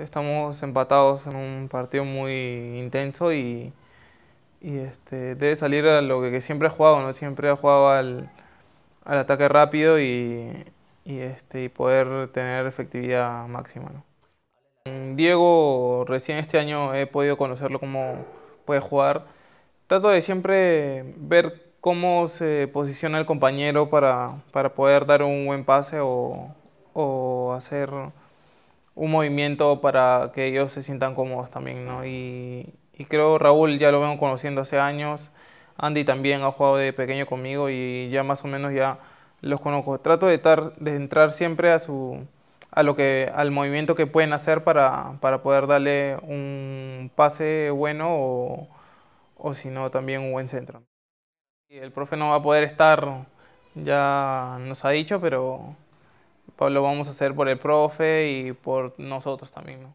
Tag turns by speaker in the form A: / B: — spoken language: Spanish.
A: Estamos empatados en un partido muy intenso y, y este, debe salir a lo que, siempre ha jugado, ¿no? Siempre ha jugado al, al ataque rápido y, y, este, y poder tener efectividad máxima, ¿no? Diego, recién este año he podido conocerlo cómo puede jugar. Trato de siempre ver cómo se posiciona el compañero para, para poder dar un buen pase o, o hacer un movimiento para que ellos se sientan cómodos también, ¿no? Y, creo Raúl ya lo vengo conociendo hace años, Andy también ha jugado de pequeño conmigo y ya más o menos ya los conozco. Trato de, de entrar siempre a su a lo que al movimiento que pueden hacer para, para poder darle un pase bueno o, o si no también un buen centro. El profe no va a poder estar, ya nos ha dicho, pero pues, lo vamos a hacer por el profe y por nosotros también,